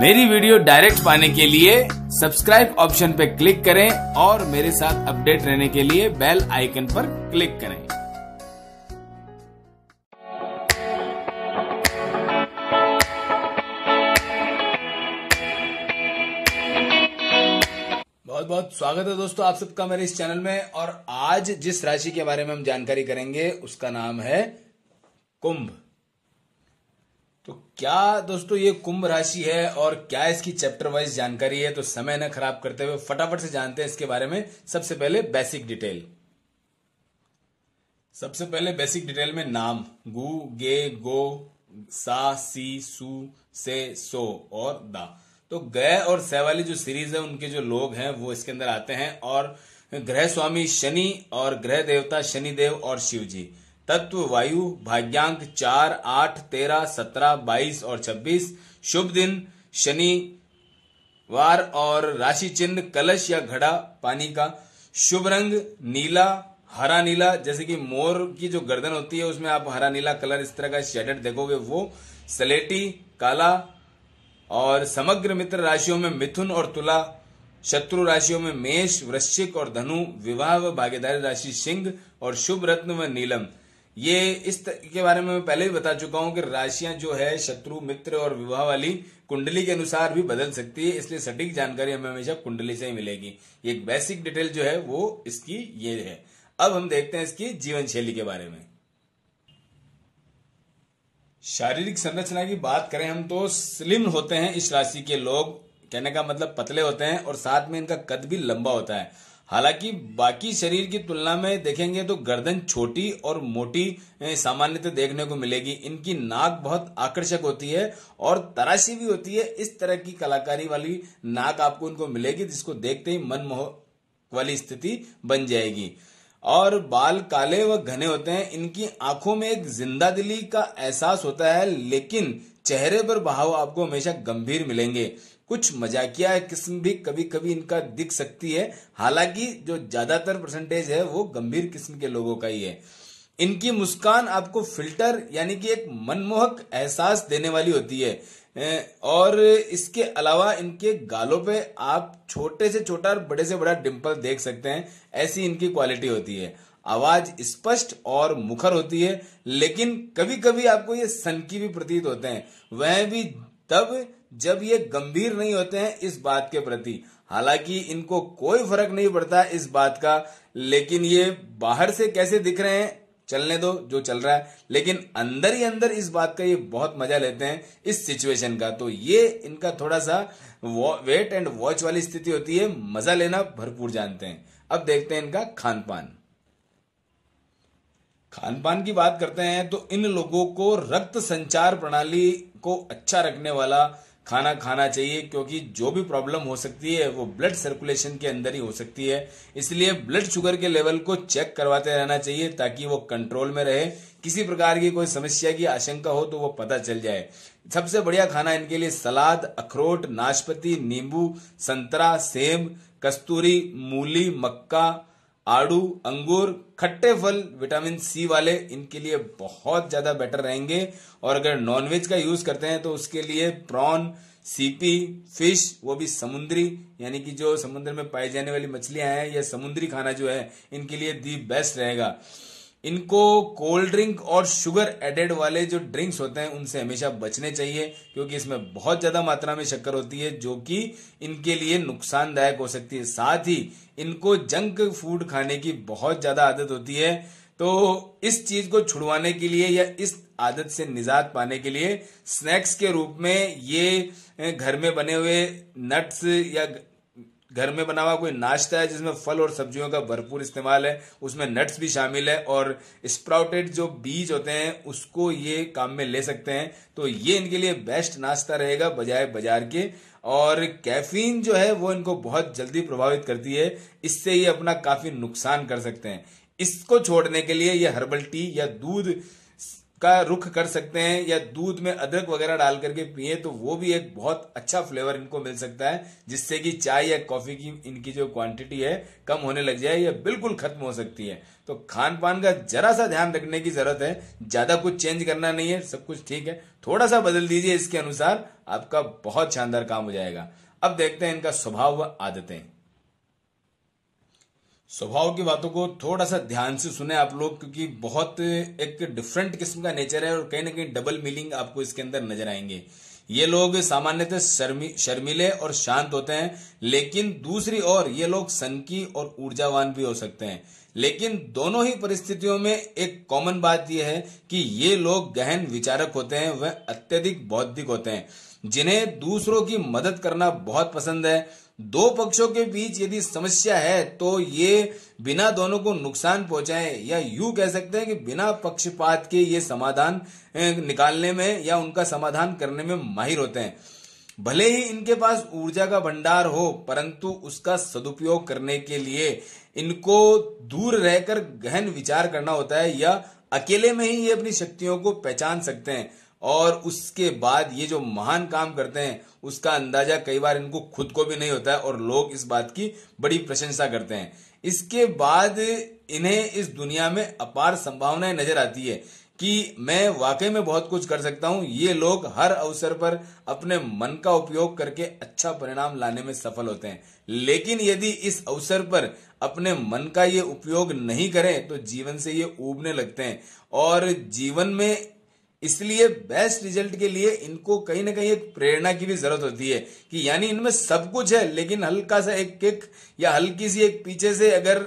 मेरी video direct पाने के लिए सब्सक्राइब ऑप्शन पर क्लिक करें और मेरे साथ अपडेट रहने के लिए बेल आइकन पर क्लिक करें बहुत बहुत स्वागत है दोस्तों आप सबका मेरे इस चैनल में और आज जिस राशि के बारे में हम जानकारी करेंगे उसका नाम है कुंभ तो क्या दोस्तों ये कुंभ राशि है और क्या इसकी चैप्टर वाइज जानकारी है तो समय न खराब करते हुए फटाफट से जानते हैं इसके बारे में सबसे पहले बेसिक डिटेल सबसे पहले बेसिक डिटेल में नाम गु गे गो सा सी सु से सो और दा तो गय और सह वाली जो सीरीज है उनके जो लोग हैं वो इसके अंदर आते हैं और ग्रह स्वामी शनि और ग्रह देवता शनिदेव और शिव जी तत्व वायु भाग्यांक चार आठ तेरह सत्रह बाईस और छब्बीस शुभ दिन शनि वार और राशि चिन्ह कलश या घड़ा पानी का शुभ रंग नीला हरा नीला जैसे कि मोर की जो गर्दन होती है उसमें आप हरा नीला कलर इस तरह का शेडेड देखोगे वो सलेटी काला और समग्र मित्र राशियों में मिथुन और तुला शत्रु राशियों में मेष वृश्चिक और धनु विवाह व भागीदारी राशि सिंह और शुभ रत्न व नीलम ये इस के बारे में मैं पहले भी बता चुका हूं कि राशियां जो है शत्रु मित्र और विवाह वाली कुंडली के अनुसार भी बदल सकती है इसलिए सटीक जानकारी हमें हमेशा कुंडली से ही मिलेगी एक बेसिक डिटेल जो है वो इसकी ये है अब हम देखते हैं इसकी जीवन शैली के बारे में शारीरिक संरचना की बात करें हम तो स्लिम होते हैं इस राशि के लोग कहने का मतलब पतले होते हैं और साथ में इनका कद भी लंबा होता है हालांकि बाकी शरीर की तुलना में देखेंगे तो गर्दन छोटी और मोटी सामान्यतः देखने को मिलेगी इनकी नाक बहुत आकर्षक होती है और तराशी भी होती है इस तरह की कलाकारी वाली नाक आपको उनको मिलेगी जिसको देखते ही मनमोहक वाली स्थिति बन जाएगी और बाल काले व घने होते हैं इनकी आंखों में एक जिंदा दिली का एहसास होता है लेकिन चेहरे पर भाव आपको हमेशा गंभीर मिलेंगे कुछ मजाकिया किस्म भी कभी कभी इनका दिख सकती है हालांकि जो ज्यादातर परसेंटेज है वो गंभीर किस्म के लोगों का ही है इनकी मुस्कान आपको फिल्टर यानी कि एक मनमोहक एहसास देने वाली होती है और इसके अलावा इनके गालों पे आप छोटे से छोटा और बड़े से बड़ा डिम्पल देख सकते हैं ऐसी इनकी क्वालिटी होती है आवाज स्पष्ट और मुखर होती है लेकिन कभी कभी आपको ये सनकी भी प्रतीत होते हैं वह भी तब जब ये गंभीर नहीं होते हैं इस बात के प्रति हालांकि इनको कोई फर्क नहीं पड़ता इस बात का लेकिन ये बाहर से कैसे दिख रहे हैं चलने दो जो चल रहा है लेकिन अंदर ही अंदर इस बात का ये बहुत मजा लेते हैं इस सिचुएशन का तो ये इनका थोड़ा सा वेट एंड वॉच वाली स्थिति होती है मजा लेना भरपूर जानते हैं अब देखते हैं इनका खान पान खान पान की बात करते हैं तो इन लोगों को रक्त संचार प्रणाली को अच्छा रखने वाला खाना खाना चाहिए क्योंकि जो भी प्रॉब्लम हो सकती है वो ब्लड सर्कुलेशन के अंदर ही हो सकती है इसलिए ब्लड शुगर के लेवल को चेक करवाते रहना चाहिए ताकि वो कंट्रोल में रहे किसी प्रकार की कोई समस्या की आशंका हो तो वो पता चल जाए सबसे बढ़िया खाना इनके लिए सलाद अखरोट नाशपति नींबू संतरा सेब कस्तूरी मूली मक्का आड़ू अंगूर खट्टे फल विटामिन सी वाले इनके लिए बहुत ज़्यादा बेटर रहेंगे और अगर नॉनवेज का यूज़ करते हैं तो उसके लिए प्रॉन सीपी फिश वो भी समुद्री यानी कि जो समुद्र में पाई जाने वाली मछलियां हैं या समुद्री खाना जो है इनके लिए दी बेस्ट रहेगा इनको कोल्ड ड्रिंक और शुगर एडेड वाले जो ड्रिंक्स होते हैं उनसे हमेशा बचने चाहिए क्योंकि इसमें बहुत ज़्यादा मात्रा में शक्कर होती है जो कि इनके लिए नुकसानदायक हो सकती है साथ ही इनको जंक फूड खाने की बहुत ज़्यादा आदत होती है तो इस चीज़ को छुड़वाने के लिए या इस आदत से निजात पाने के लिए स्नैक्स के रूप में ये घर में बने हुए नट्स या घर में बना हुआ कोई नाश्ता है जिसमें फल और सब्जियों का भरपूर इस्तेमाल है उसमें नट्स भी शामिल है और स्प्राउटेड जो बीज होते हैं उसको ये काम में ले सकते हैं तो ये इनके लिए बेस्ट नाश्ता रहेगा बजाय बाजार के और कैफीन जो है वो इनको बहुत जल्दी प्रभावित करती है इससे ये अपना काफ़ी नुकसान कर सकते हैं इसको छोड़ने के लिए ये हर्बल टी या दूध का रुख कर सकते हैं या दूध में अदरक वगैरह डाल करके पिए तो वो भी एक बहुत अच्छा फ्लेवर इनको मिल सकता है जिससे कि चाय या कॉफी की इनकी जो क्वांटिटी है कम होने लग जाए या बिल्कुल खत्म हो सकती है तो खान पान का जरा सा ध्यान रखने की जरूरत है ज्यादा कुछ चेंज करना नहीं है सब कुछ ठीक है थोड़ा सा बदल दीजिए इसके अनुसार आपका बहुत शानदार काम हो जाएगा अब देखते हैं इनका स्वभाव व आदतें स्वभाव की बातों को थोड़ा सा ध्यान से सुने आप लोग क्योंकि बहुत एक डिफरेंट किस्म का नेचर है और कहीं ना कहीं डबल मीनिंग आपको इसके अंदर नजर आएंगे ये लोग सामान्यतः शर्मी शर्मिले और शांत होते हैं लेकिन दूसरी ओर ये लोग सनकी और ऊर्जावान भी हो सकते हैं लेकिन दोनों ही परिस्थितियों में एक कॉमन बात यह है कि ये लोग गहन विचारक होते हैं वह अत्यधिक बौद्धिक होते हैं जिन्हें दूसरों की मदद करना बहुत पसंद है दो पक्षों के बीच यदि समस्या है तो ये बिना दोनों को नुकसान पहुंचाए या यूं कह सकते हैं कि बिना पक्षपात के ये समाधान निकालने में या उनका समाधान करने में माहिर होते हैं भले ही इनके पास ऊर्जा का भंडार हो परंतु उसका सदुपयोग करने के लिए इनको दूर रहकर गहन विचार करना होता है या अकेले में ही ये अपनी शक्तियों को पहचान सकते हैं और उसके बाद ये जो महान काम करते हैं उसका अंदाजा कई बार इनको खुद को भी नहीं होता है और लोग इस बात की बड़ी प्रशंसा करते हैं इसके बाद इन्हें इस दुनिया में अपार संभावनाएं नजर आती है कि मैं वाकई में बहुत कुछ कर सकता हूं ये लोग हर अवसर पर अपने मन का उपयोग करके अच्छा परिणाम लाने में सफल होते हैं लेकिन यदि इस अवसर पर अपने मन का ये उपयोग नहीं करें तो जीवन से ये उबने लगते हैं और जीवन में इसलिए बेस्ट रिजल्ट के लिए इनको कहीं ना कहीं एक प्रेरणा की भी जरूरत होती है कि यानी इनमें सब कुछ है लेकिन हल्का सा एक किक या हल्की सी एक पीछे से अगर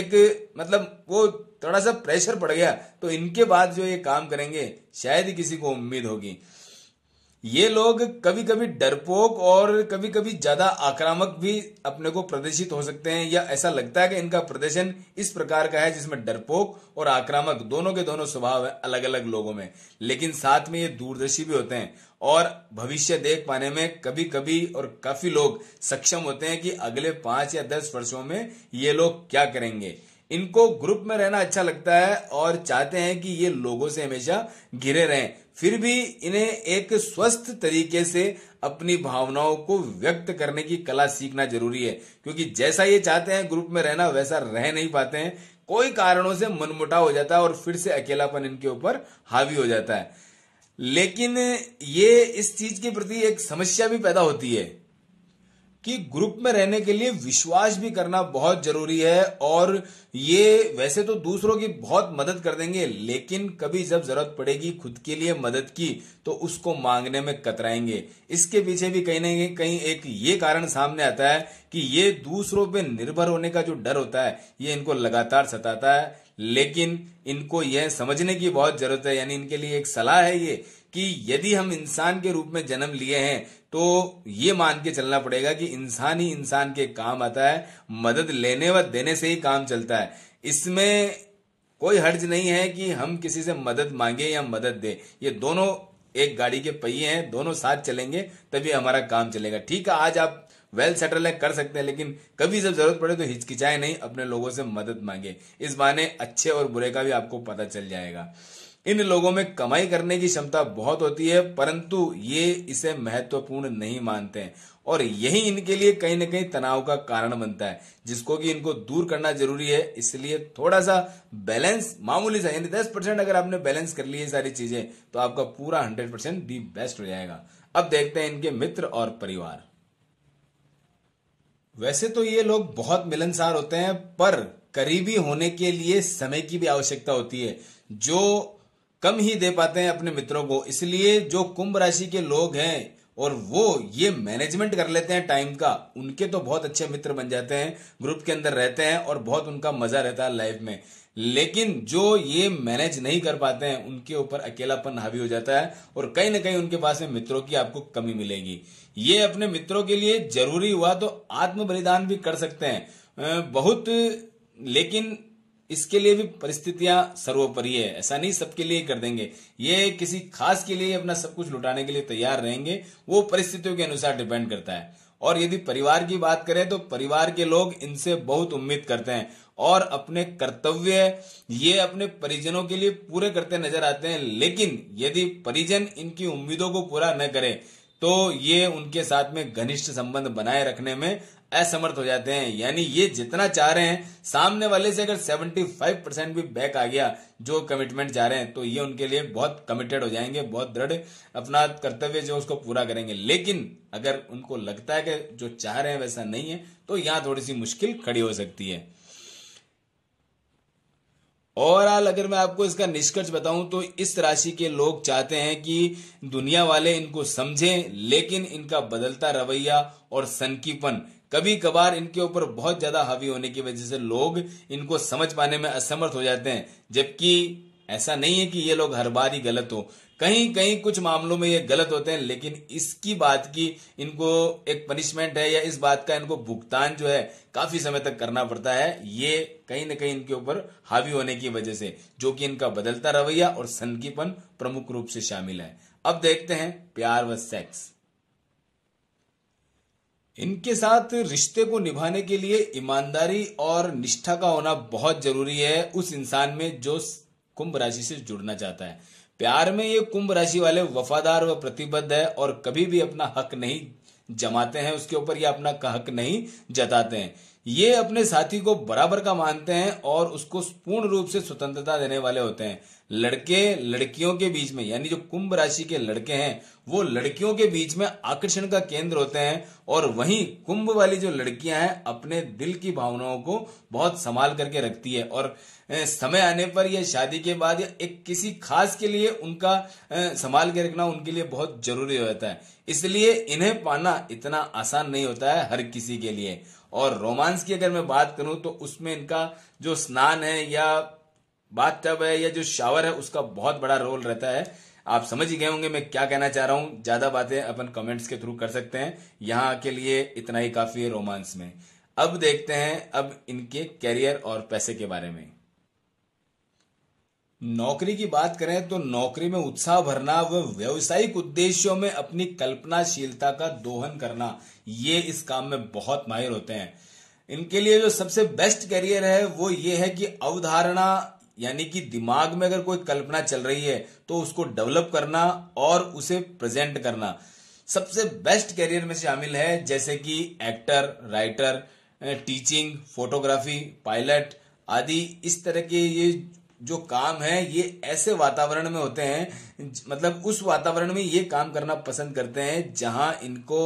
एक मतलब वो थोड़ा सा प्रेशर पड़ गया तो इनके बाद जो ये काम करेंगे शायद ही किसी को उम्मीद होगी ये लोग कभी कभी डरपोक और कभी कभी ज्यादा आक्रामक भी अपने को प्रदर्शित हो सकते हैं या ऐसा लगता है कि इनका प्रदर्शन इस प्रकार का है जिसमें डरपोक और आक्रामक दोनों के दोनों स्वभाव है अलग अलग लोगों में लेकिन साथ में ये दूरदर्शी भी होते हैं और भविष्य देख पाने में कभी कभी और काफी लोग सक्षम होते हैं कि अगले पांच या दस वर्षों में ये लोग क्या करेंगे इनको ग्रुप में रहना अच्छा लगता है और चाहते हैं कि ये लोगों से हमेशा घिरे रहें फिर भी इन्हें एक स्वस्थ तरीके से अपनी भावनाओं को व्यक्त करने की कला सीखना जरूरी है क्योंकि जैसा ये चाहते हैं ग्रुप में रहना वैसा रह नहीं पाते हैं कोई कारणों से मनमुटाव हो जाता है और फिर से अकेलापन इनके ऊपर हावी हो जाता है लेकिन ये इस चीज के प्रति एक समस्या भी पैदा होती है कि ग्रुप में रहने के लिए विश्वास भी करना बहुत जरूरी है और ये वैसे तो दूसरों की बहुत मदद कर देंगे लेकिन कभी जब जरूरत पड़ेगी खुद के लिए मदद की तो उसको मांगने में कतराएंगे इसके पीछे भी कहीं ना कहीं एक ये कारण सामने आता है कि ये दूसरों पर निर्भर होने का जो डर होता है ये इनको लगातार सताता है लेकिन इनको यह समझने की बहुत जरूरत है यानी इनके लिए एक सलाह है ये कि यदि हम इंसान के रूप में जन्म लिए हैं तो ये मान के चलना पड़ेगा कि इंसान ही इंसान के काम आता है मदद लेने व देने से ही काम चलता है इसमें कोई हर्ज नहीं है कि हम किसी से मदद मांगे या मदद दे ये दोनों एक गाड़ी के पहिए हैं दोनों साथ चलेंगे तभी हमारा काम चलेगा ठीक है आज आप वेल सेटल है कर सकते हैं लेकिन कभी जब जरूरत पड़े तो हिचकिचाए नहीं अपने लोगों से मदद मांगे इस बहाने अच्छे और बुरे का भी आपको पता चल जाएगा इन लोगों में कमाई करने की क्षमता बहुत होती है परंतु ये इसे महत्वपूर्ण नहीं मानते हैं और यही इनके लिए कहीं ना कहीं तनाव का कारण बनता है जिसको कि इनको दूर करना जरूरी है इसलिए थोड़ा सा बैलेंस मामूली सा यानी दस परसेंट अगर आपने बैलेंस कर लिए सारी चीजें तो आपका पूरा हंड्रेड परसेंट दी बेस्ट हो जाएगा अब देखते हैं इनके मित्र और परिवार वैसे तो ये लोग बहुत मिलनसार होते हैं पर करीबी होने के लिए समय की भी आवश्यकता होती है जो कम ही दे पाते हैं अपने मित्रों को इसलिए जो कुंभ राशि के लोग हैं और वो ये मैनेजमेंट कर लेते हैं टाइम का उनके तो बहुत अच्छे मित्र बन जाते हैं ग्रुप के अंदर रहते हैं और बहुत उनका मजा रहता है लाइफ में लेकिन जो ये मैनेज नहीं कर पाते हैं उनके ऊपर अकेलापन हावी हो जाता है और कहीं ना कहीं उनके पास में मित्रों की आपको कमी मिलेगी ये अपने मित्रों के लिए जरूरी हुआ तो आत्म बलिदान भी कर सकते हैं बहुत लेकिन इसके लिए भी परिस्थितियां सर्वोपरि है ऐसा नहीं सबके लिए कर देंगे ये किसी खास के लिए अपना सब कुछ लुटाने के लिए तैयार रहेंगे वो परिस्थितियों के अनुसार डिपेंड करता है और यदि परिवार की बात करें तो परिवार के लोग इनसे बहुत उम्मीद करते हैं और अपने कर्तव्य ये अपने परिजनों के लिए पूरे करते नजर आते हैं लेकिन यदि परिजन इनकी उम्मीदों को पूरा न करें तो ये उनके साथ में घनिष्ठ संबंध बनाए रखने में असमर्थ हो जाते हैं यानी ये जितना चाह रहे हैं सामने वाले से अगर 75 परसेंट भी बैक आ गया जो कमिटमेंट चाह रहे हैं तो ये उनके लिए बहुत कमिटेड हो जाएंगे बहुत दृढ़ अपना कर्तव्य जो उसको पूरा करेंगे लेकिन अगर उनको लगता है कि जो चाह रहे हैं वैसा नहीं है तो यहां थोड़ी सी मुश्किल खड़ी हो सकती है ओवरऑल अगर मैं आपको इसका निष्कर्ष बताऊं तो इस राशि के लोग चाहते हैं कि दुनिया वाले इनको समझें लेकिन इनका बदलता रवैया और सनकीपन कभी कभार इनके ऊपर बहुत ज्यादा हावी होने की वजह से लोग इनको समझ पाने में असमर्थ हो जाते हैं जबकि ऐसा नहीं है कि ये लोग हर बार ही गलत हो कहीं कहीं कुछ मामलों में ये गलत होते हैं लेकिन इसकी बात की इनको एक पनिशमेंट है या इस बात का इनको भुगतान जो है काफी समय तक करना पड़ता है ये कहीं ना कहीं इनके ऊपर हावी होने की वजह से जो कि इनका बदलता रवैया और सनकीपन प्रमुख रूप से शामिल है अब देखते हैं प्यार व सेक्स इनके साथ रिश्ते को निभाने के लिए ईमानदारी और निष्ठा का होना बहुत जरूरी है उस इंसान में जो कुंभ राशि से जुड़ना चाहता है प्यार में ये कुंभ राशि वाले वफादार व प्रतिबद्ध है और कभी भी अपना हक नहीं जमाते हैं उसके ऊपर या अपना हक नहीं जताते हैं ये अपने साथी को बराबर का मानते हैं और उसको पूर्ण रूप से स्वतंत्रता देने वाले होते हैं लड़के लड़कियों के बीच में यानी जो कुंभ राशि के लड़के हैं वो लड़कियों के बीच में आकर्षण का केंद्र होते हैं और वहीं कुंभ वाली जो लड़कियां हैं अपने दिल की भावनाओं को बहुत संभाल करके रखती है और समय आने पर या शादी के बाद या एक किसी खास के लिए उनका संभाल के रखना उनके लिए बहुत जरूरी होता है इसलिए इन्हें पाना इतना आसान नहीं होता है हर किसी के लिए और रोमांस की अगर मैं बात करूं तो उसमें इनका जो स्नान है या बात तब है या जो शावर है उसका बहुत बड़ा रोल रहता है आप समझ ही गए होंगे मैं क्या कहना चाह रहा हूं ज्यादा बातें अपन कमेंट्स के थ्रू कर सकते हैं यहां के लिए इतना ही काफी है रोमांस में अब देखते हैं अब इनके कैरियर और पैसे के बारे में नौकरी की बात करें तो नौकरी में उत्साह भरना व व्यवसायिक उद्देश्यों में अपनी कल्पनाशीलता का दोहन करना ये इस काम में बहुत माहिर होते हैं इनके लिए जो सबसे बेस्ट करियर है वो ये है कि अवधारणा यानी कि दिमाग में अगर कोई कल्पना चल रही है तो उसको डेवलप करना और उसे प्रेजेंट करना सबसे बेस्ट करियर में शामिल है जैसे कि actor writer teaching photography pilot आदि इस तरह के ये जो काम है ये ऐसे वातावरण में होते हैं मतलब उस वातावरण में ये काम करना पसंद करते हैं जहां इनको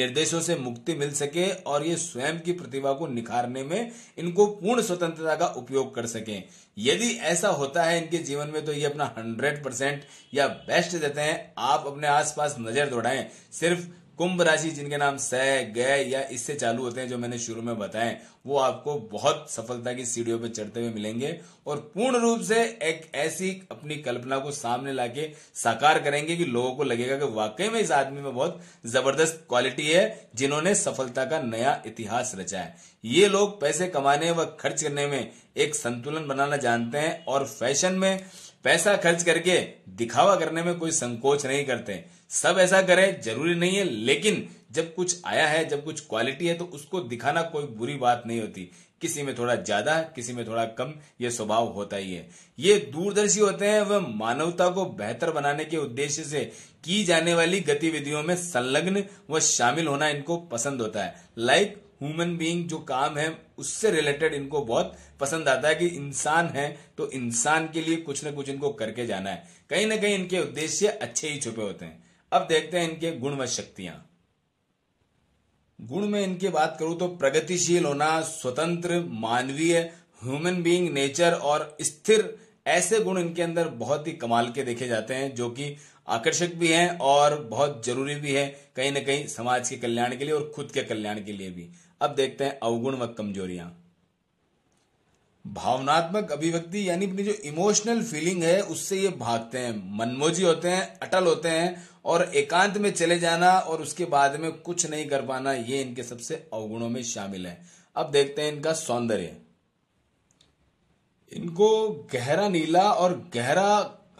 निर्देशों से मुक्ति मिल सके और ये स्वयं की प्रतिभा को निखारने में इनको पूर्ण स्वतंत्रता का उपयोग कर सके यदि ऐसा होता है इनके जीवन में तो ये अपना हंड्रेड परसेंट या बेस्ट देते हैं आप अपने आसपास नजर दौड़ाएं सिर्फ कुंभ राशि जिनके नाम स गए या इससे चालू होते हैं जो मैंने शुरू में बताए वो आपको बहुत सफलता की सीढ़ियों पर चढ़ते हुए मिलेंगे और पूर्ण रूप से एक ऐसी अपनी कल्पना को सामने लाके साकार करेंगे कि लोगों को लगेगा कि वाकई में इस आदमी में बहुत जबरदस्त क्वालिटी है जिन्होंने सफलता का नया इतिहास रचा है ये लोग पैसे कमाने व खर्च करने में एक संतुलन बनाना जानते हैं और फैशन में पैसा खर्च करके दिखावा करने में कोई संकोच नहीं करते सब ऐसा करें जरूरी नहीं है लेकिन जब कुछ आया है जब कुछ क्वालिटी है तो उसको दिखाना कोई बुरी बात नहीं होती किसी में थोड़ा ज्यादा किसी में थोड़ा कम ये स्वभाव होता ही है ये दूरदर्शी होते हैं वह मानवता को बेहतर बनाने के उद्देश्य से की जाने वाली गतिविधियों में संलग्न व शामिल होना इनको पसंद होता है लाइक ह्यूमन बीइंग जो काम है उससे रिलेटेड इनको बहुत पसंद आता है कि इंसान है तो इंसान के लिए कुछ ना कुछ इनको करके जाना है कहीं ना कहीं इनके उद्देश्य अच्छे ही छुपे होते हैं अब देखते हैं इनके गुण व शक्तियां गुण में इनकी बात करूं तो प्रगतिशील होना स्वतंत्र मानवीय ह्यूमन बीइंग नेचर और स्थिर ऐसे गुण इनके अंदर बहुत ही कमाल के देखे जाते हैं जो कि आकर्षक भी हैं और बहुत जरूरी भी है कहीं ना कहीं समाज के कल्याण के लिए और खुद के कल्याण के लिए भी अब देखते हैं अवगुण व कमजोरियां भावनात्मक अभिव्यक्ति यानी अपनी जो इमोशनल फीलिंग है उससे ये भागते हैं मनमोजी होते हैं अटल होते हैं और एकांत में चले जाना और उसके बाद में कुछ नहीं कर पाना ये इनके सबसे अवगुणों में शामिल है अब देखते हैं इनका सौंदर्य इनको गहरा नीला और गहरा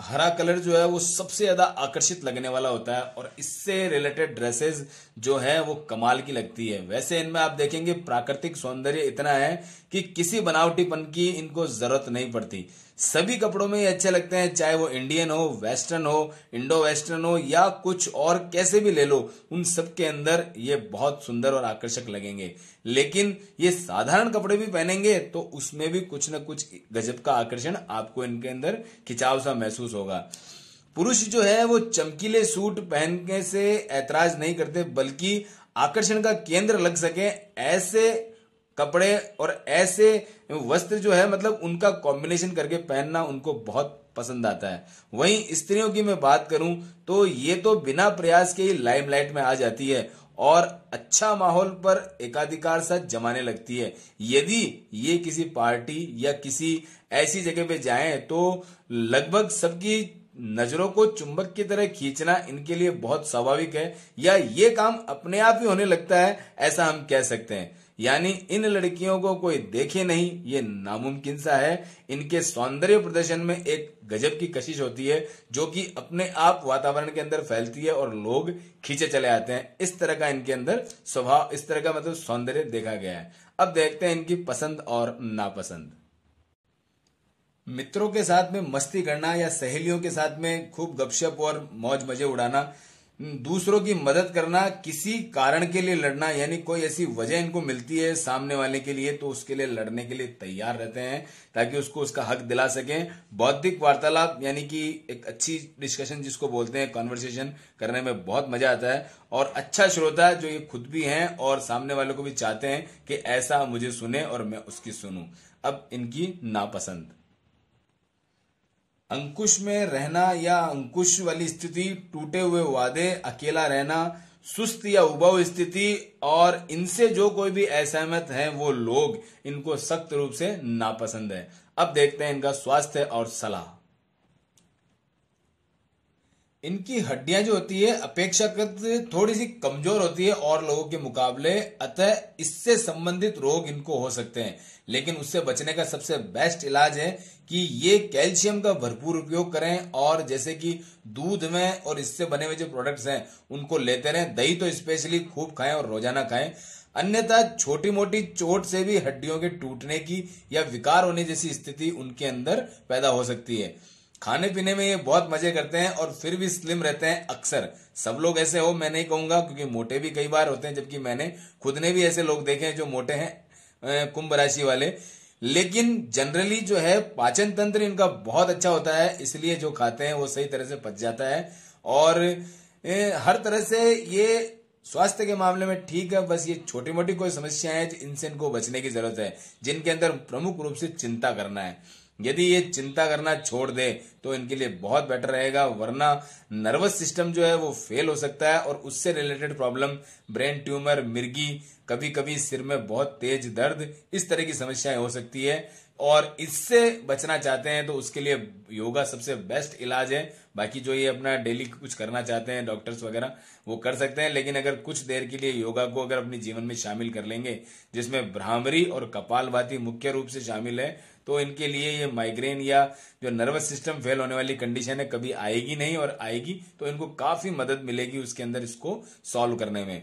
हरा कलर जो है वो सबसे ज्यादा आकर्षित लगने वाला होता है और इससे रिलेटेड ड्रेसेस जो है वो कमाल की लगती है वैसे इनमें आप देखेंगे प्राकृतिक सौंदर्य इतना है कि किसी बनावटीपन की इनको जरूरत नहीं पड़ती सभी कपड़ों में ये अच्छे लगते हैं चाहे वो इंडियन हो वेस्टर्न हो इंडो वेस्टर्न हो या कुछ और कैसे भी ले लो उन सब के अंदर ये बहुत सुंदर और आकर्षक लगेंगे लेकिन ये साधारण कपड़े भी पहनेंगे तो उसमें भी कुछ ना कुछ गजब का आकर्षण आपको इनके अंदर खिंचाव सा महसूस होगा पुरुष जो है वो चमकीले सूट पहनने से ऐतराज नहीं करते बल्कि आकर्षण का केंद्र लग सके ऐसे कपड़े और ऐसे वस्त्र जो है मतलब उनका कॉम्बिनेशन करके पहनना उनको बहुत पसंद आता है वहीं स्त्रियों की मैं बात करूं तो ये तो बिना प्रयास के ही लाइमलाइट में आ जाती है और अच्छा माहौल पर एकाधिकार सा जमाने लगती है यदि ये किसी पार्टी या किसी ऐसी जगह पे जाएं तो लगभग सबकी नजरों को चुंबक की तरह खींचना इनके लिए बहुत स्वाभाविक है या ये काम अपने आप ही होने लगता है ऐसा हम कह सकते हैं यानी इन लड़कियों को कोई देखे नहीं ये नामुमकिन सा है इनके सौंदर्य प्रदर्शन में एक गजब की कशिश होती है जो कि अपने आप वातावरण के अंदर फैलती है और लोग खींचे चले आते हैं इस तरह का इनके अंदर स्वभाव इस तरह का मतलब सौंदर्य देखा गया है अब देखते हैं इनकी पसंद और नापसंद मित्रों के साथ में मस्ती करना या सहेलियों के साथ में खूब गपशप और मौज मजे उड़ाना हम्म, दूसरों की मदद करना किसी कारण के लिए लड़ना यानी कोई ऐसी वजह इनको मिलती है सामने वाले के लिए तो उसके लिए लड़ने के लिए तैयार रहते हैं ताकि उसको उसका हक दिला सकें बौद्धिक वार्तालाप यानी कि एक अच्छी डिस्कशन जिसको बोलते हैं कॉन्वर्सेशन करने में बहुत मजा आता है और अच्छा श्रोता जो ये खुद भी हैं और सामने वालों को भी चाहते हैं कि ऐसा मुझे सुने और मैं उसकी सुनू अब इनकी नापसंद अंकुश में रहना या अंकुश वाली स्थिति टूटे हुए वादे अकेला रहना सुस्त या उबाऊ स्थिति और इनसे जो कोई भी असहमत है वो लोग इनको सख्त रूप से नापसंद है अब देखते हैं इनका स्वास्थ्य और सलाह इनकी हड्डियां जो होती है अपेक्षाकृत थोड़ी सी कमजोर होती है और लोगों के मुकाबले अतः इससे संबंधित रोग इनको हो सकते हैं लेकिन उससे बचने का सबसे बेस्ट इलाज है कि ये कैल्शियम का भरपूर उपयोग करें और जैसे कि दूध में और इससे बने हुए जो प्रोडक्ट्स हैं उनको लेते रहें दही तो स्पेशली खूब खाएं और रोजाना खाएं अन्यथा छोटी मोटी चोट से भी हड्डियों के टूटने की या विकार होने जैसी स्थिति उनके अंदर पैदा हो सकती है खाने पीने में ये बहुत मजे करते हैं और फिर भी स्लिम रहते हैं अक्सर सब लोग ऐसे हो मैं नहीं कहूंगा क्योंकि मोटे भी कई बार होते हैं जबकि मैंने खुद ने भी ऐसे लोग देखे हैं जो मोटे हैं कुंभ राशि वाले लेकिन जनरली जो है पाचन तंत्र इनका बहुत अच्छा होता है इसलिए जो खाते हैं वो सही तरह से पच जाता है और हर तरह से ये स्वास्थ्य के मामले में ठीक है बस ये छोटी मोटी कोई समस्याएं हैं इनसे इनको बचने की जरूरत है जिनके अंदर प्रमुख रूप से चिंता करना है यदि ये चिंता करना छोड़ दें तो इनके लिए बहुत बेटर रहेगा वरना नर्वस सिस्टम जो है वो फेल हो सकता है और उससे रिलेटेड प्रॉब्लम ब्रेन ट्यूमर मिर्गी कभी कभी सिर में बहुत तेज दर्द इस तरह की समस्याएं हो सकती है और इससे बचना चाहते हैं तो उसके लिए योगा सबसे बेस्ट इलाज है बाकी जो ये अपना डेली कुछ करना चाहते हैं डॉक्टर्स वगैरह वो कर सकते हैं लेकिन अगर कुछ देर के लिए योगा को अगर अपने जीवन में शामिल कर लेंगे जिसमें भ्रामरी और कपालभाति मुख्य रूप से शामिल है तो इनके लिए ये माइग्रेन या जो नर्वस सिस्टम फेल होने वाली कंडीशन है कभी आएगी नहीं और आएगी तो इनको काफी मदद मिलेगी उसके अंदर इसको सॉल्व करने में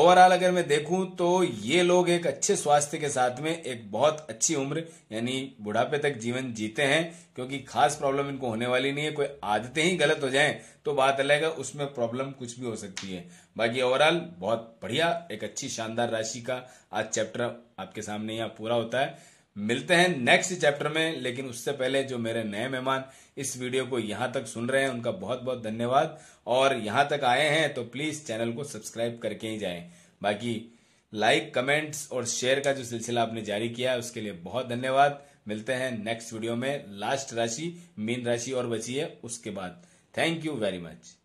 ओवरऑल अगर मैं देखूं तो ये लोग एक अच्छे स्वास्थ्य के साथ में एक बहुत अच्छी उम्र यानी बुढ़ापे तक जीवन जीते हैं क्योंकि खास प्रॉब्लम इनको होने वाली नहीं है कोई आदतें ही गलत हो जाएं तो बात अलग है उसमें प्रॉब्लम कुछ भी हो सकती है बाकी ओवरऑल बहुत बढ़िया एक अच्छी शानदार राशि का आज चैप्टर आपके सामने यहाँ पूरा होता है मिलते हैं नेक्स्ट चैप्टर में लेकिन उससे पहले जो मेरे नए मेहमान इस वीडियो को यहां तक सुन रहे हैं उनका बहुत बहुत धन्यवाद और यहां तक आए हैं तो प्लीज़ चैनल को सब्सक्राइब करके ही जाएं बाकी लाइक कमेंट्स और शेयर का जो सिलसिला आपने जारी किया है उसके लिए बहुत धन्यवाद मिलते हैं नेक्स्ट वीडियो में लास्ट राशि मीन राशि और बची है उसके बाद थैंक यू वेरी मच